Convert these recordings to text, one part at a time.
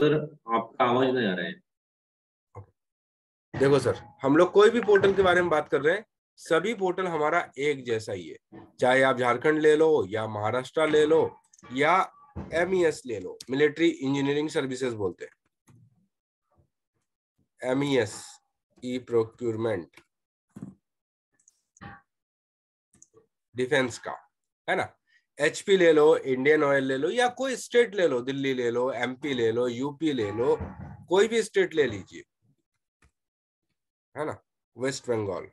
Sir आपका आवाज नहीं आ रहा है देखो सर हम लोग कोई भी पोर्टल के बारे में बात कर रहे हैं सभी पोर्टल हमारा एक जैसा ही है चाहे आप झारखंड ले लो या महाराष्ट्र ले लो या एम e ले लो मिलिट्री इंजीनियरिंग सर्विसेज बोलते हैं एम ई प्रोक्यूरमेंट डिफेंस का है ना एचपी ले लो इंडियन ऑयल ले लो या कोई स्टेट ले लो दिल्ली ले लो एमपी ले लो यूपी ले लो कोई भी स्टेट ले लीजिए है ना वेस्ट बंगाल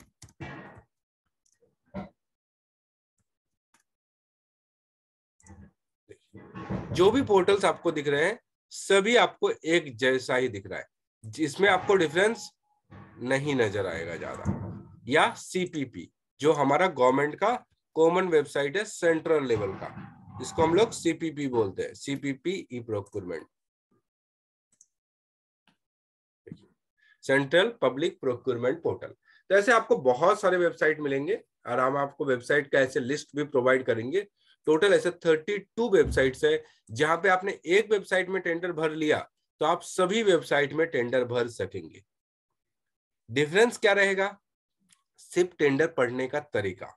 जो भी पोर्टल्स आपको दिख रहे हैं सभी आपको एक जैसा ही दिख रहा है जिसमें आपको डिफरेंस नहीं नजर आएगा ज्यादा या सीपीपी जो हमारा गवर्नमेंट का कॉमन वेबसाइट है सेंट्रल लेवल का इसको हम लोग सीपीपी बोलते हैं CPP E procurement central public procurement portal तो ऐसे आपको बहुत सारे वेबसाइट मिलेंगे और हम आपको वेबसाइट का ऐसे लिस्ट भी प्रोवाइड करेंगे टोटल ऐसे 32 वेबसाइट्स है जहां पे आपने एक वेबसाइट में टेंडर भर लिया तो आप सभी वेबसाइट में टेंडर भर सकेंगे डिफरेंस क्या रहेगा सिर्फ टेंडर पढ़ने का तरीका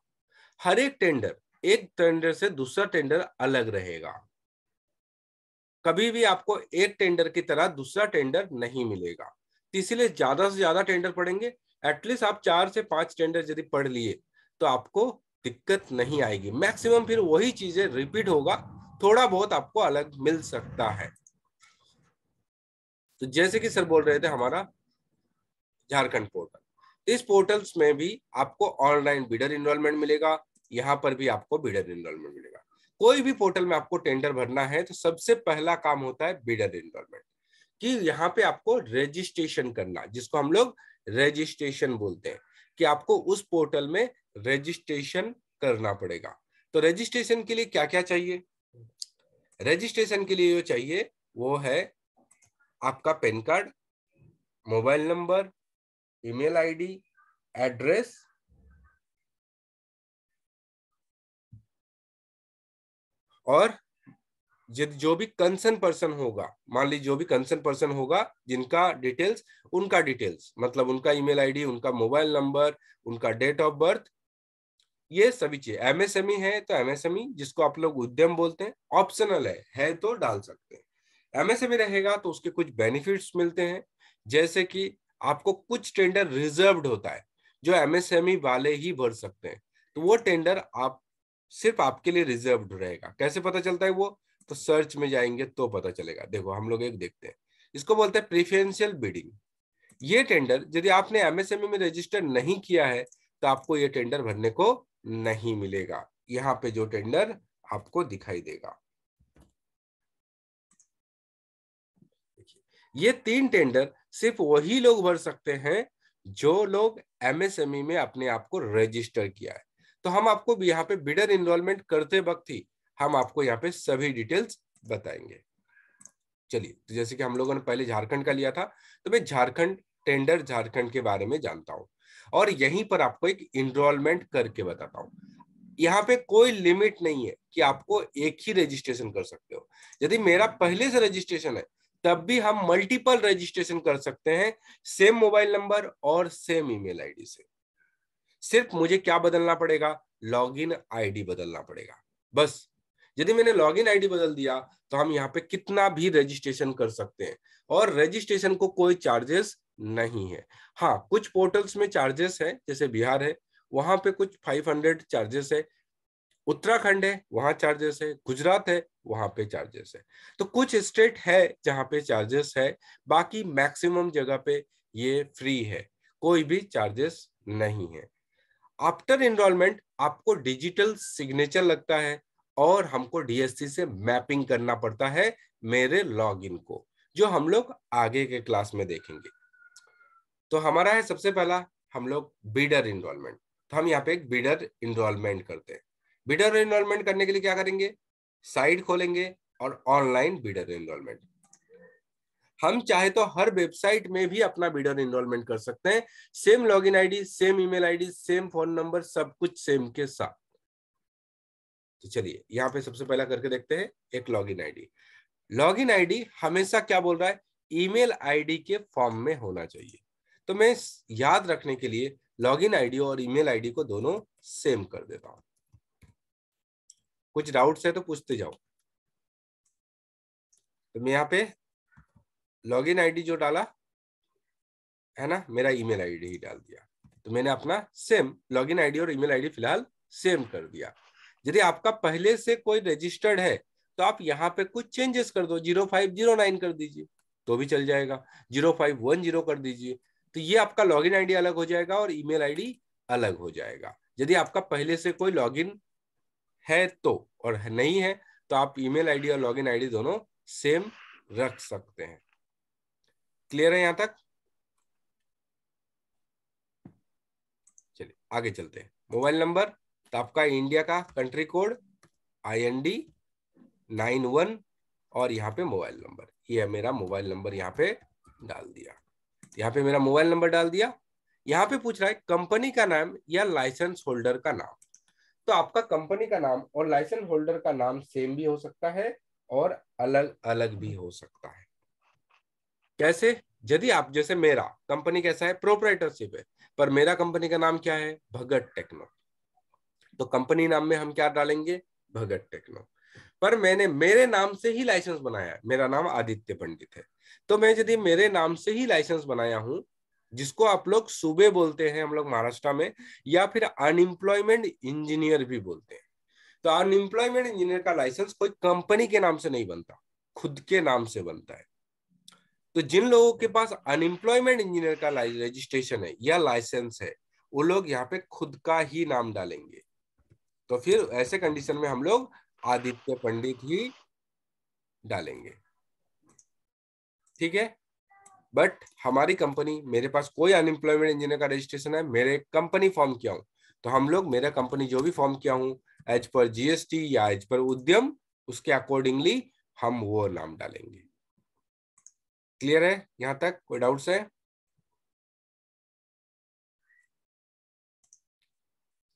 हर एक टेंडर एक टेंडर से दूसरा टेंडर अलग रहेगा कभी भी आपको एक टेंडर की तरह दूसरा टेंडर नहीं मिलेगा तो इसीलिए ज्यादा से ज्यादा टेंडर पड़ेंगे एटलीस्ट आप चार से पांच टेंडर यदि पढ़ लिए तो आपको दिक्कत नहीं आएगी मैक्सिमम फिर वही चीजें रिपीट होगा थोड़ा बहुत आपको अलग मिल सकता है तो जैसे कि सर बोल रहे थे हमारा झारखंड पोर्टल इस पोर्टल्स में भी आपको ऑनलाइन बिडर इन्वॉल्वमेंट मिलेगा यहाँ पर भी आपको बीडर इनरोलमेंट मिलेगा कोई भी पोर्टल में आपको टेंडर भरना है तो सबसे पहला काम होता है बीडर इनरोलमेंट कि यहाँ पे आपको रजिस्ट्रेशन करना जिसको हम लोग रजिस्ट्रेशन बोलते हैं कि आपको उस पोर्टल में रजिस्ट्रेशन करना पड़ेगा तो रजिस्ट्रेशन के लिए क्या क्या चाहिए रजिस्ट्रेशन के लिए जो चाहिए वो है आपका PAN card mobile number email ID address और जो भी कंसर्न पर्सन होगा मान लीजिए जो भी कंसर्न पर्सन होगा जिनका डिटेल्स उनका डिटेल्स मतलब उनका ईमेल आईडी उनका मोबाइल नंबर उनका डेट ऑफ बर्थ ये सभी चीज एमएसएमई e है तो एमएसएमई e, जिसको आप लोग उद्यम बोलते हैं ऑप्शनल है है तो डाल सकते हैं एमएसएमई e रहेगा तो उसके कुछ बेनिफिट्स मिलते हैं जैसे कि आपको कुछ टेंडर रिजर्व होता है जो एमएसएमई वाले ही भर सकते हैं तो वो टेंडर आप सिर्फ आपके लिए रिजर्व रहेगा कैसे पता चलता है वो तो सर्च में जाएंगे तो पता चलेगा देखो हम लोग एक देखते हैं इसको बोलते हैं प्रिफरेंशियल बिडिंग ये टेंडर यदि आपने एमएसएमई e में रजिस्टर नहीं किया है तो आपको ये टेंडर भरने को नहीं मिलेगा यहाँ पे जो टेंडर आपको दिखाई देगा ये तीन टेंडर सिर्फ वही लोग भर सकते हैं जो लोग एमएसएमई e में अपने आप को रजिस्टर किया है तो हम आपको यहाँ पे बिडर इनरोलमेंट करते वक्त ही हम आपको यहाँ पे सभी डिटेल्स बताएंगे चलिए तो जैसे कि हम लोगों ने पहले झारखंड का लिया था तो मैं झारखंड टेंडर झारखंड के बारे में जानता हूं और यहीं पर आपको एक इनरोलमेंट करके बताता हूं यहाँ पे कोई लिमिट नहीं है कि आपको एक ही रजिस्ट्रेशन कर सकते हो यदि मेरा पहले से रजिस्ट्रेशन है तब भी हम मल्टीपल रजिस्ट्रेशन कर सकते हैं सेम मोबाइल नंबर और सेम ईमेल आईडी से सिर्फ मुझे क्या बदलना पड़ेगा लॉगिन आईडी बदलना पड़ेगा बस यदि मैंने लॉगिन आईडी बदल दिया तो हम यहाँ पे कितना भी रजिस्ट्रेशन कर सकते हैं और रजिस्ट्रेशन को कोई चार्जेस नहीं है हाँ कुछ पोर्टल्स में चार्जेस है जैसे बिहार है वहां पे कुछ 500 चार्जेस है उत्तराखंड है वहां चार्जेस है गुजरात है वहां पे चार्जेस है तो कुछ स्टेट है जहां पे चार्जेस है बाकी मैक्सिमम जगह पे ये फ्री है कोई भी चार्जेस नहीं है आफ्टर इनरोलमेंट आपको डिजिटल सिग्नेचर लगता है और हमको डीएससी से मैपिंग करना पड़ता है मेरे लॉगिन को जो हम लोग आगे के क्लास में देखेंगे तो हमारा है सबसे पहला हम लोग बीडर इनरोलमेंट तो हम यहाँ पे एक बीडर इनरोलमेंट करते हैं बीडर इनरोलमेंट करने के लिए क्या करेंगे साइट खोलेंगे और ऑनलाइन बीडर इनरोलमेंट हम चाहे तो हर वेबसाइट में भी अपना बिडर इनरोलमेंट कर सकते हैं same login ID same email ID same phone number सब कुछ सेम के साथ तो चलिए यहाँ पे सबसे पहला करके देखते हैं एक लॉगिन आईडी लॉगिन आईडी हमेशा क्या बोल रहा है ईमेल आईडी के फॉर्म में होना चाहिए तो मैं याद रखने के लिए लॉगिन आईडी और ईमेल आईडी को दोनों सेम कर देता हूं कुछ डाउट्स है तो पूछते जाओ तो मैं यहाँ पे लॉगिन आईडी जो डाला है ना मेरा ईमेल आईडी ही डाल दिया तो मैंने अपना सेम लॉगिन आईडी और ईमेल आईडी फिलहाल सेम कर दिया यदि आपका पहले से कोई रजिस्टर्ड है तो आप यहाँ पे कुछ चेंजेस कर दो जीरो फाइव जीरो नाइन कर दीजिए तो भी चल जाएगा जीरो फाइव वन जीरो कर दीजिए तो ये आपका लॉगिन आईडी अलग हो जाएगा और ईमेल आईडी अलग हो जाएगा यदि आपका पहले से कोई लॉगिन है तो और नहीं है तो आप ईमेल आईडी और लॉगिन आईडी दोनों सेम रख सकते हैं क्लियर है यहां तक चलिए आगे चलते हैं मोबाइल नंबर तो आपका इंडिया का country code I N D nine one और यहाँ पे मोबाइल नंबर ये है मेरा मोबाइल नंबर यहाँ पे डाल दिया यहाँ पे मेरा मोबाइल नंबर डाल दिया यहाँ पे पूछ रहा है कंपनी का नाम या लाइसेंस होल्डर का नाम तो आपका कंपनी का नाम और लाइसेंस होल्डर का नाम सेम भी हो सकता है और अलग अलग भी हो सकता है कैसे यदि आप जैसे मेरा कंपनी कैसा है प्रोपराइटरशिप है पर मेरा कंपनी का नाम क्या है भगत टेक्नो तो कंपनी नाम में हम क्या डालेंगे भगत टेक्नो पर मैंने मेरे नाम से ही लाइसेंस बनाया मेरा नाम आदित्य पंडित है तो मैं यदि मेरे नाम से ही लाइसेंस बनाया हूं जिसको आप लोग सूबे बोलते हैं हम लोग महाराष्ट्र में या फिर अनएम्प्लॉयमेंट इंजीनियर भी बोलते हैं तो अनएम्प्लॉयमेंट इंजीनियर का लाइसेंस कोई कंपनी के नाम से नहीं बनता खुद के नाम से बनता है तो जिन लोगों के पास अनएम्प्लॉयमेंट इंजीनियर का रजिस्ट्रेशन है या लाइसेंस है वो लोग यहाँ पे खुद का ही नाम डालेंगे तो फिर ऐसे कंडीशन में हम लोग आदित्य पंडित ही डालेंगे ठीक है बट हमारी कंपनी मेरे पास कोई अनएम्प्लॉयमेंट इंजीनियर का रजिस्ट्रेशन है मेरे कंपनी फॉर्म किया हूं तो हम लोग मेरा कंपनी जो भी फॉर्म किया हूं एज पर जीएसटी या एज पर उद्यम उसके अकॉर्डिंगली हम वो नाम डालेंगे क्लियर है यहां तक कोई डाउट्स है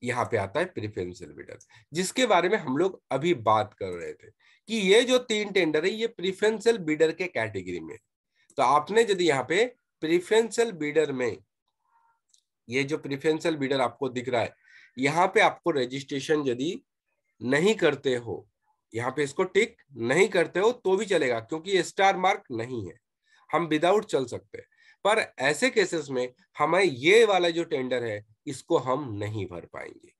यहां पे आता है प्रीफेरेंस एलिवेटर जिसके बारे में हम लोग अभी बात कर रहे थे कि ये जो तीन टेंडर है ये प्रिफरेंशियल बीडर के कैटेगरी में तो आपने यदि यहाँ पे प्रिफरेंशियल बीडर में ये जो प्रिफरेंशियल बीडर आपको दिख रहा है यहाँ पे आपको रजिस्ट्रेशन यदि नहीं करते हो यहाँ पे इसको टिक नहीं करते हो तो भी चलेगा क्योंकि स्टार मार्क नहीं है हम विदाउट चल सकते हैं पर ऐसे केसेस में हमें ये वाला जो टेंडर है इसको हम नहीं भर पाएंगे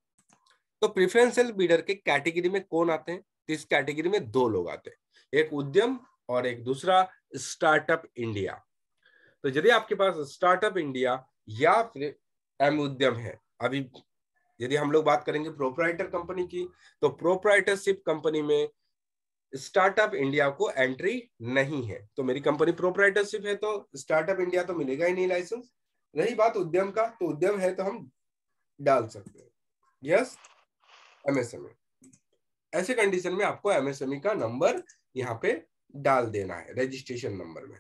तो प्रिफरेंशियल बीडर के कैटेगरी में कौन आते हैं तो इस कैटेगरी में दो लोग आते हैं एक उद्यम और एक दूसरा स्टार्टअप इंडिया तो यदि आपके पास स्टार्टअप इंडिया या फिर एम उद्यम है अभी यदि हम लोग बात करेंगे प्रोपराइटर कंपनी की तो प्रोपराइटरशिप कंपनी में स्टार्टअप इंडिया को एंट्री नहीं है तो मेरी कंपनी प्रोपराइटरशिप है तो स्टार्टअप इंडिया तो मिलेगा ही नहीं लाइसेंस रही बात उद्यम का तो उद्यम है तो हम डाल सकते हैं यस एमएसएमई e। ऐसे कंडीशन में आपको एमएसएमई e का नंबर यहाँ पे डाल देना है रजिस्ट्रेशन नंबर में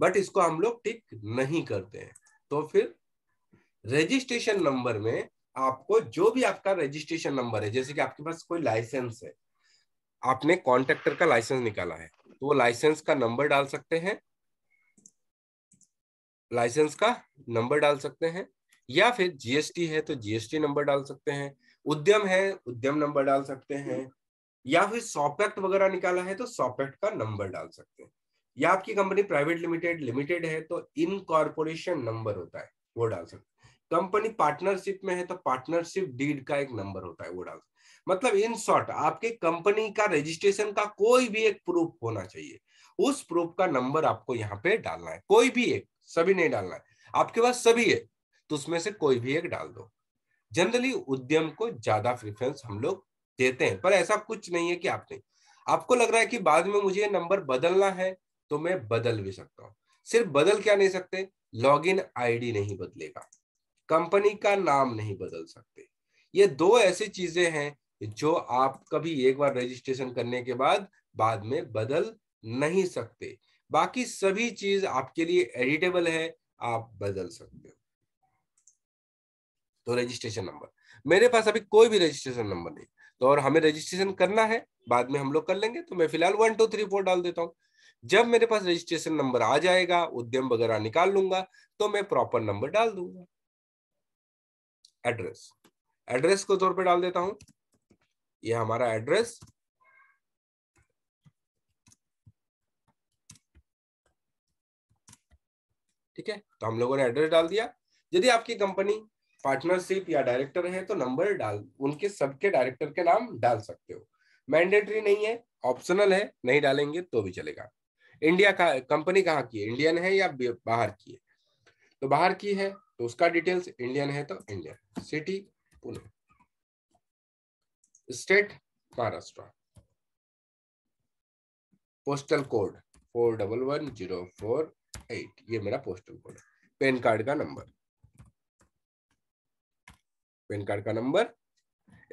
बट इसको हम लोग टिक नहीं करते हैं तो फिर रजिस्ट्रेशन नंबर में आपको जो भी आपका रजिस्ट्रेशन नंबर है जैसे कि आपके पास कोई लाइसेंस है आपने कॉन्ट्रेक्टर का लाइसेंस निकाला है तो वो लाइसेंस का नंबर डाल सकते हैं लाइसेंस का नंबर डाल सकते हैं या फिर जीएसटी है तो जीएसटी नंबर डाल सकते हैं उद्यम है उद्यम नंबर डाल सकते हैं या फिर सॉपेक्ट वगैरह निकाला है तो सॉपेक्ट का नंबर डाल सकते हैं या आपकी कंपनी प्राइवेट लिमिटेड लिमिटेड है तो इनकॉर्पोरेशन नंबर होता है वो डाल सकते हैं कंपनी पार्टनरशिप में है तो पार्टनरशिप डीड का एक नंबर होता है वो डाल सकते मतलब इन शॉर्ट आपके कंपनी का रजिस्ट्रेशन का कोई भी एक प्रूफ होना चाहिए उस प्रूफ का नंबर आपको यहाँ पे डालना है कोई भी एक सभी नहीं डालना है आपके पास सभी है तो उसमें से कोई भी एक डाल दो जनरली उद्यम को ज्यादा प्रिफरेंस हम लोग देते हैं पर ऐसा कुछ नहीं है कि आप नहीं आपको लग रहा है कि बाद में मुझे नंबर बदलना है तो मैं बदल भी सकता हूँ सिर्फ बदल क्या नहीं सकते लॉग इन नहीं बदलेगा कंपनी का नाम नहीं बदल सकते ये दो ऐसी चीजें हैं जो आप कभी एक बार रजिस्ट्रेशन करने के बाद बाद में बदल नहीं सकते बाकी सभी चीज आपके लिए एडिटेबल है आप बदल सकते हो तो रजिस्ट्रेशन नंबर मेरे पास अभी कोई भी रजिस्ट्रेशन नंबर नहीं तो और हमें रजिस्ट्रेशन करना है बाद में हम लोग कर लेंगे तो मैं फिलहाल वन टू थ्री फोर डाल देता हूँ जब मेरे पास रजिस्ट्रेशन नंबर आ जाएगा उद्यम वगैरह निकाल लूंगा तो मैं प्रॉपर नंबर डाल दूंगा एड्रेस एड्रेस को तौर पे डाल देता हूं ये हमारा एड्रेस ठीक है तो हम लोगों ने एड्रेस डाल दिया यदि आपकी कंपनी पार्टनरशिप या डायरेक्टर है तो नंबर डाल उनके सबके डायरेक्टर के नाम डाल सकते हो मैंडेटरी नहीं है ऑप्शनल है नहीं डालेंगे तो भी चलेगा इंडिया का कंपनी कहाँ की है इंडियन है या बाहर की है तो बाहर की है तो उसका डिटेल्स इंडियन है तो Indian city Pune state Maharashtra postal code four double one zero four eight ये मेरा पोस्टल कोड है पैन कार्ड का नंबर पैन कार्ड का नंबर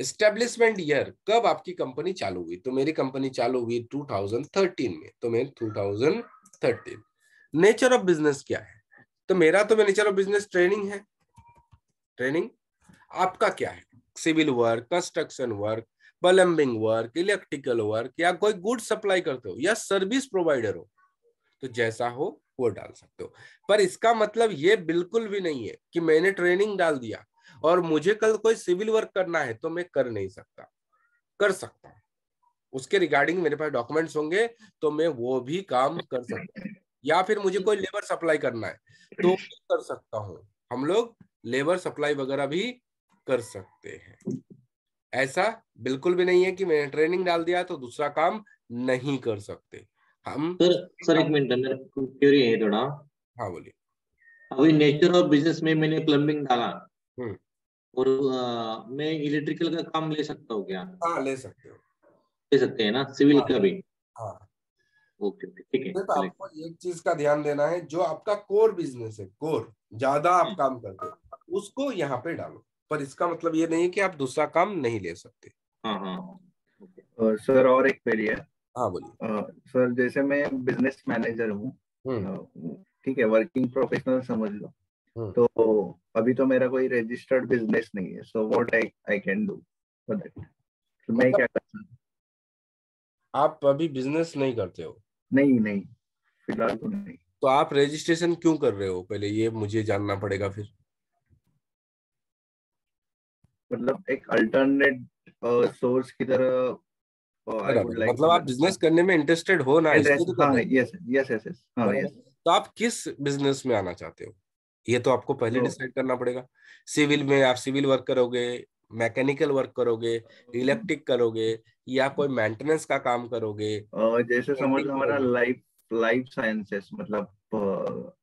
एस्टेब्लिशमेंट ईयर कब आपकी कंपनी चालू हुई तो मेरी कंपनी चालू हुई 2013 में तो मैं 2013 नेचर ऑफ बिजनेस क्या है तो मेरा तो नेचर ऑफ बिजनेस ट्रेनिंग है ट्रेनिंग आपका क्या है civil work construction work plumbing work electrical work या कोई गुड सप्लाई करते हो या सर्विस प्रोवाइडर हो तो जैसा हो वो डाल सकते हो पर इसका मतलब ये बिल्कुल भी नहीं है कि मैंने ट्रेनिंग डाल दिया और मुझे कल कोई सिविल वर्क करना है तो मैं कर नहीं सकता कर सकता उसके रिगार्डिंग मेरे पास डॉक्यूमेंट्स होंगे तो मैं वो भी काम कर सकता हूँ या फिर मुझे कोई लेबर सप्लाई करना है तो कर सकता हूँ हम लोग लेबर सप्लाई वगैरह भी कर सकते हैं ऐसा बिल्कुल भी नहीं है कि मैंने ट्रेनिंग डाल दिया तो दूसरा काम नहीं कर सकते हम सर सर एक मिनट अंदर क्यूरी है थोड़ा हाँ बोलिए अभी नेचर और बिजनेस में मैंने प्लम्बिंग डाला हम्म। और आ, मैं इलेक्ट्रिकल का काम ले सकता हूँ क्या हाँ ले सकते हो ले सकते हैं ना सिविल हाँ। का भी हाँ। ओके ठीक है आपको एक चीज का ध्यान देना है जो आपका कोर बिजनेस है कोर ज्यादा आप हम्म। काम करते हो उसको यहाँ पे डालो पर इसका मतलब ये नहीं है कि आप दूसरा काम नहीं ले सकते हाँ, हाँ, हाँ। सर और एक क्वेरी है हाँ बोलिए सर जैसे मैं बिजनेस मैनेजर हूँ हम्म। ठीक है वर्किंग प्रोफेशनल समझ लो हम्म। तो अभी तो मेरा कोई रजिस्टर्ड बिजनेस नहीं है so what I I can do for that तो मैं क्या कर सकता आप अभी बिजनेस नहीं करते हो नहीं नहीं फिलहाल तो नहीं तो आप रजिस्ट्रेशन क्यों कर रहे हो पहले ये मुझे जानना पड़ेगा फिर मतलब एक अल्टरनेट सोर्स uh, की तरह uh, मतलब आप बिजनेस करने में इंटरेस्टेड हो ना यस यस यस यस तो आप किस बिजनेस में आना चाहते हो ये तो आपको पहले डिसाइड तो करना पड़ेगा सिविल में आप सिविल वर्क करोगे मैकेनिकल वर्क करोगे इलेक्ट्रिक करोगे या कोई मेंटेनेंस का काम करोगे जैसे समझ हमारा लाइफ लाइफ साइंसेस मतलब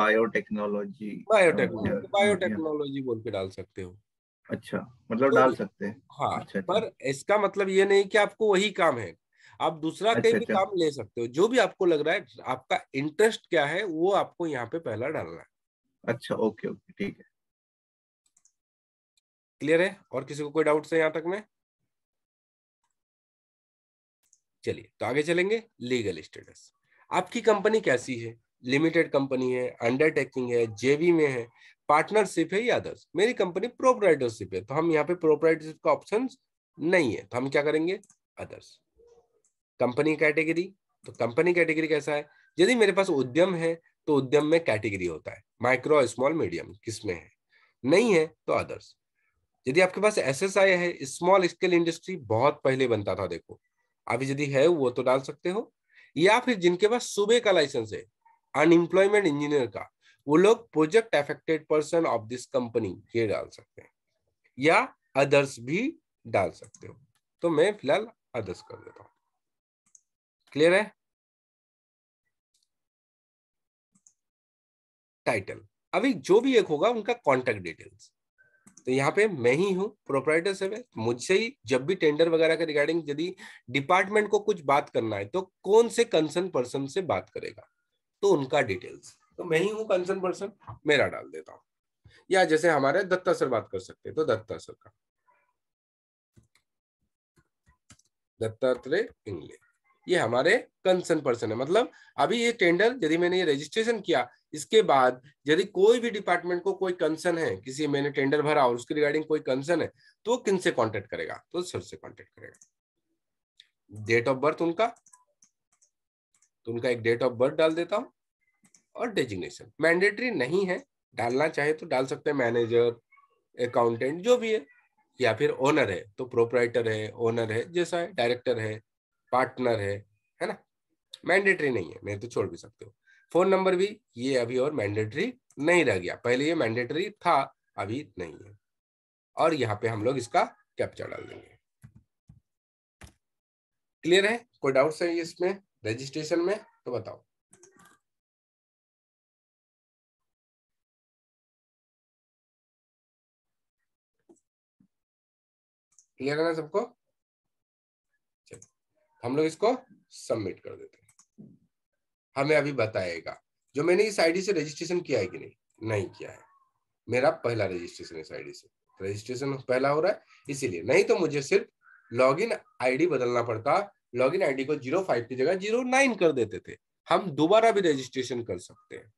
बायोटेक्नोलॉजी बायोटेक्नोलॉजी बायोटेक्नोलॉजी बोल के डाल सकते हो अच्छा मतलब तो, डाल सकते हैं हाँ अच्छा, अच्छा, पर इसका मतलब ये नहीं कि आपको वही काम है आप दूसरा अच्छा, कहीं भी अच्छा। काम ले सकते हो जो भी आपको लग रहा है आपका इंटरेस्ट क्या है वो आपको यहाँ पे पहला डालना है अच्छा ओके ओके ठीक है क्लियर है और किसी को कोई डाउट है यहाँ तक में चलिए तो आगे चलेंगे लीगल स्टेटस आपकी कंपनी कैसी है लिमिटेड कंपनी है अंडरटेकिंग है जेबी में है पार्टनरशिप है या अदर्स मेरी कंपनी प्रोपराइटरशिप है तो हम यहाँ पे प्रोपराइटरशिप का ऑप्शन नहीं है तो हम क्या करेंगे अदर्स कंपनी कैटेगरी तो कंपनी कैटेगरी कैसा है यदि मेरे पास उद्यम है तो उद्यम में कैटेगरी होता है माइक्रो स्मॉल मीडियम किसमें है नहीं है तो अदर्स यदि आपके पास एस एस आई है स्मॉल स्केल इंडस्ट्री बहुत पहले बनता था देखो आप यदि है वो तो डाल सकते हो या फिर जिनके पास सूबे का लाइसेंस है अनएम्प्लॉयमेंट इंजीनियर का वो लोग project affected person of this company ये डाल सकते हैं या अदर्स भी डाल सकते हो तो मैं फिलहाल अदर्स कर देता हूं क्लियर है टाइटल अभी जो भी एक होगा उनका कॉन्टेक्ट डिटेल्स तो यहाँ पे मैं ही हूँ प्रोपराइटर से मुझसे ही जब भी टेंडर वगैरह के रिगार्डिंग यदि डिपार्टमेंट को कुछ बात करना है तो कौन से कंसर्न पर्सन से बात करेगा तो उनका डिटेल्स तो मैं ही हूं कंसर्न पर्सन मेरा डाल देता हूँ या जैसे हमारे दत्ता सर बात कर सकते हैं तो दत्ता सर का दत्तात्रेय इंगले ये हमारे कंसर्न पर्सन है मतलब अभी ये टेंडर यदि मैंने ये रजिस्ट्रेशन किया इसके बाद यदि कोई भी डिपार्टमेंट को कोई कंसर्न है किसी मैंने टेंडर भरा और उसके रिगार्डिंग कोई कंसर्न है तो वो किन से कॉन्टेक्ट करेगा तो सर से कॉन्टेक्ट करेगा डेट ऑफ बर्थ उनका तो उनका एक डेट ऑफ बर्थ डाल देता हूं और डेजिग्नेशन मैंडेटरी नहीं है डालना चाहे तो डाल सकते हैं मैनेजर अकाउंटेंट जो भी है या फिर ओनर है तो प्रोपराइटर है ओनर है जैसा है डायरेक्टर है पार्टनर है है ना मैंडेटरी नहीं है नहीं तो छोड़ भी सकते हो फोन नंबर भी ये अभी और मैंडेटरी नहीं रह गया पहले ये मैंडेटरी था अभी नहीं है और यहाँ पे हम लोग इसका कैप्चर डाल देंगे क्लियर है कोई डाउट्स है इसमें रजिस्ट्रेशन में तो बताओ क्लियर है ना सबको हम लोग इसको सबमिट कर देते हैं हमें अभी बताएगा जो मैंने इस आईडी से रजिस्ट्रेशन किया है कि नहीं नहीं किया है मेरा पहला रजिस्ट्रेशन इस आईडी से रजिस्ट्रेशन पहला हो रहा है इसीलिए नहीं तो मुझे सिर्फ लॉगिन आईडी बदलना पड़ता लॉगिन आईडी को जीरो फाइव की जगह जीरो नाइन कर देते थे हम दोबारा भी रजिस्ट्रेशन कर सकते हैं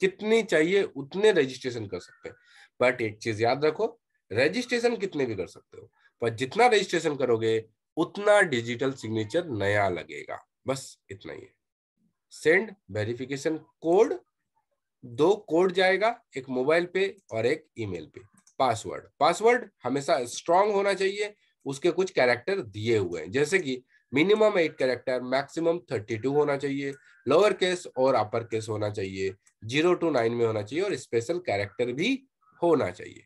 कितनी चाहिए उतने रजिस्ट्रेशन कर सकते हैं बट एक चीज याद रखो रजिस्ट्रेशन कितने भी कर सकते हो पर जितना रजिस्ट्रेशन करोगे उतना डिजिटल सिग्नेचर नया लगेगा बस इतना ही है सेंड वेरिफिकेशन कोड दो कोड जाएगा एक मोबाइल पे और एक ईमेल पे पासवर्ड पासवर्ड हमेशा स्ट्रांग होना चाहिए उसके कुछ कैरेक्टर दिए हुए हैं जैसे कि minimum eight character maximum thirty two होना चाहिए लोअर केस और अपर केस होना चाहिए जीरो टू नाइन में होना चाहिए और स्पेशल कैरेक्टर भी होना चाहिए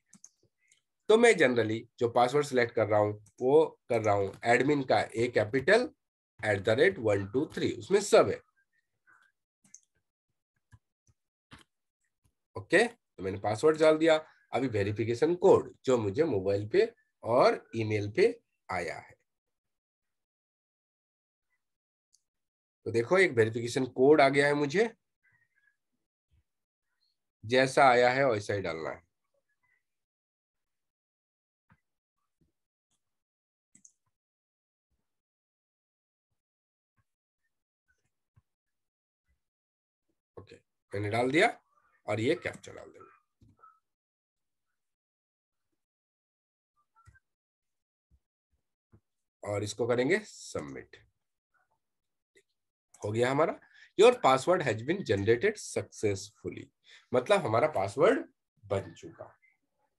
तो मैं जनरली जो पासवर्ड सिलेक्ट कर रहा हूँ वो कर रहा हूँ एडमिन का A capital at the rate one two three उसमें सब है ओके तो मैंने पासवर्ड डाल दिया अभी वेरिफिकेशन कोड जो मुझे मोबाइल पे और ईमेल पे आया है तो देखो एक वेरिफिकेशन कोड आ गया है मुझे जैसा आया है वैसा ही डालना है मैंने डाल दिया और ये कैप्चर डाल देंगे और इसको करेंगे सबमिट हो गया हमारा your password has been generated successfully मतलब हमारा पासवर्ड बन चुका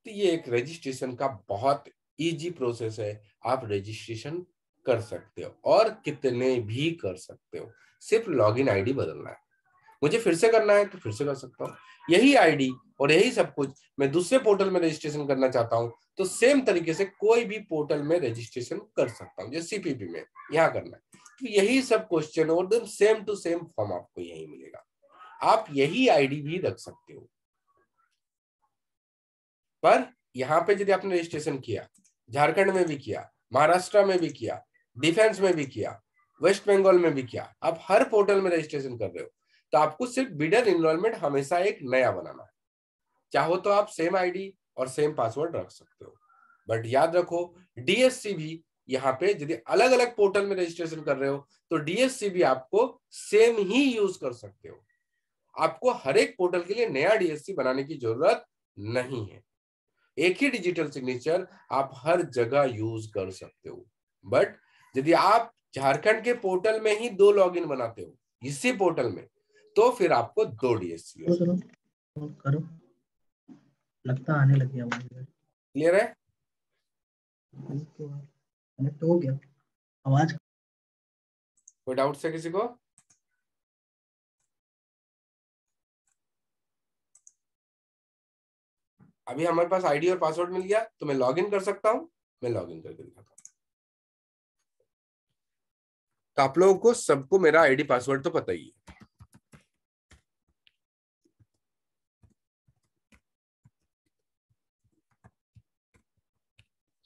तो ये एक रजिस्ट्रेशन का बहुत इजी प्रोसेस है आप रजिस्ट्रेशन कर सकते हो और कितने भी कर सकते हो सिर्फ लॉगिन आईडी बदलना है मुझे फिर से करना है तो फिर से कर सकता हूँ यही आईडी और यही सब कुछ मैं दूसरे पोर्टल में रजिस्ट्रेशन करना चाहता हूँ तो सेम तरीके से कोई भी पोर्टल में रजिस्ट्रेशन कर सकता हूँ जैसे सीपीपी में यहाँ करना है तो यही सब क्वेश्चन और दिन सेम टू सेम फॉर्म आपको यही मिलेगा आप यही आईडी भी रख सकते हो पर यहाँ पे यदि आपने रजिस्ट्रेशन किया झारखंड में भी किया महाराष्ट्र में भी किया डिफेंस में भी किया वेस्ट बंगाल में भी किया आप हर पोर्टल में रजिस्ट्रेशन कर रहे हो तो आपको सिर्फ बिडर इनरोलमेंट हमेशा एक नया बनाना है चाहो तो आप सेम आईडी और सेम पासवर्ड रख सकते हो बट याद रखो डीएससी भी यहाँ पे यदि अलग अलग पोर्टल में रजिस्ट्रेशन कर रहे हो तो डीएससी भी आपको सेम ही यूज कर सकते हो आपको हर एक पोर्टल के लिए नया डीएससी बनाने की जरूरत नहीं है एक ही डिजिटल सिग्नेचर आप हर जगह यूज कर सकते हो बट यदि आप झारखंड के पोर्टल में ही दो लॉगिन बनाते हो इसी पोर्टल में तो फिर आपको दो तो डीएससी तो करो लगता आने लग गया क्लियर है तो गया आवाज कोई डाउट है किसी को अभी हमारे पास आईडी और पासवर्ड मिल गया तो मैं लॉगिन कर सकता हूं मैं लॉगिन करके दिखाता हूं तो आप लोगों को सबको मेरा आईडी पासवर्ड तो पता ही है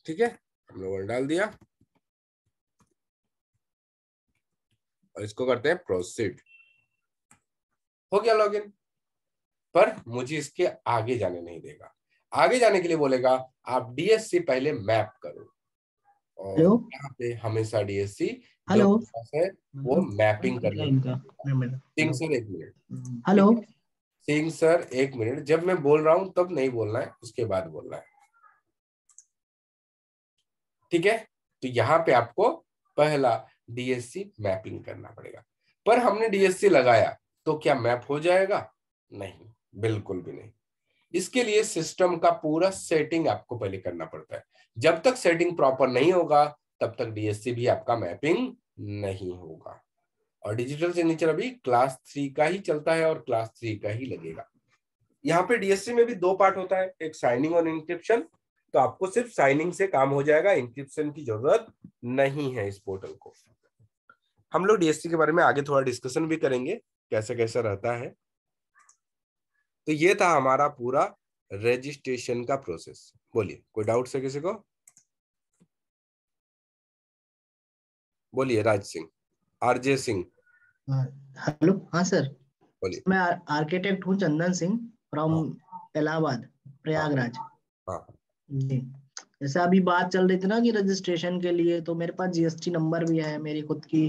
ठीक है हमने लोगों डाल दिया और इसको करते हैं प्रोसीड हो गया लॉगिन पर मुझे इसके आगे जाने नहीं देगा आगे जाने के लिए बोलेगा आप डीएससी पहले मैप करो और यहाँ पे हमेशा डीएससी हेलो है वो मैपिंग कर सर एक मिनट हेलो सिंह सर एक मिनट जब मैं बोल रहा हूँ तब नहीं बोलना है उसके बाद बोलना है ठीक है तो यहाँ पे आपको पहला डीएससी मैपिंग करना पड़ेगा पर हमने डीएससी लगाया तो क्या मैप हो जाएगा नहीं बिल्कुल भी नहीं इसके लिए सिस्टम का पूरा सेटिंग आपको पहले करना पड़ता है जब तक सेटिंग प्रॉपर नहीं होगा तब तक डीएससी भी आपका मैपिंग नहीं होगा और डिजिटल सिग्नेचर अभी क्लास थ्री का ही चलता है और क्लास थ्री का ही लगेगा यहाँ पे डीएससी में भी दो पार्ट होता है एक साइनिंग और इंक्रिप्शन तो आपको सिर्फ साइनिंग से काम हो जाएगा इंक्रिप्शन की जरूरत नहीं है इस पोर्टल को हम लोग डीएससी के बारे में आगे थोड़ा डिस्कशन भी करेंगे कैसे कैसा रहता है तो ये था हमारा पूरा रजिस्ट्रेशन का प्रोसेस बोलिए कोई डाउट है किसी को बोलिए राज सिंह आरजे सिंह हेलो हाँ सर बोलिए मैं आर्किटेक्ट हूँ चंदन सिंह फ्रॉम हाँ। इलाहाबाद प्रयागराज हाँ जी जैसे अभी बात चल रही थी ना कि रजिस्ट्रेशन के लिए तो मेरे पास जीएसटी नंबर भी है मेरी खुद की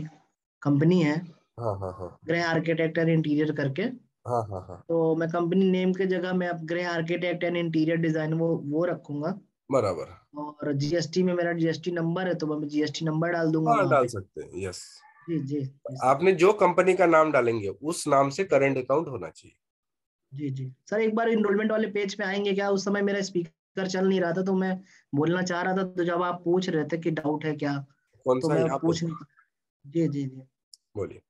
कंपनी है ग्रह आर्किटेक्ट एंड इंटीरियर करके हाँ हाँ हाँ तो मैं कंपनी नेम के जगह मैं अब गृह आर्किटेक्ट एंड इंटीरियर डिजाइन वो वो रखूंगा बराबर और जीएसटी में मेरा जीएसटी नंबर है तो मैं जीएसटी नंबर डाल दूंगा हाँ, डाल सकते हैं यस जी तो जी आपने जो कंपनी का नाम डालेंगे उस नाम से करंट अकाउंट होना चाहिए जी जी सर एक बार इनरोलमेंट वाले पेज पे आएंगे क्या उस समय मेरा स्पीकर कर चल नहीं रहा था तो मैं बोलना चाह रहा था तो जब आप पूछ रहे थे कि डाउट है क्या कौन तो सा मैं पूछ नहीं जी जी जी बोलिए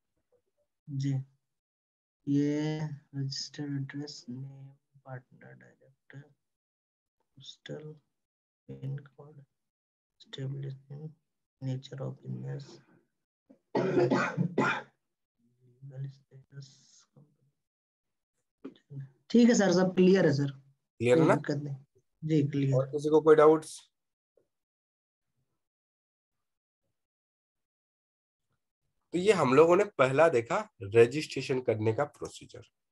जी ये register address name partner director postal pin code establishment nature of business ठीक है सर सब क्लियर है सर क्लियर ना दिक्कत नहीं जी क्लियर और किसी को कोई डाउट्स तो ये हम लोगों ने पहला देखा रजिस्ट्रेशन करने का प्रोसीजर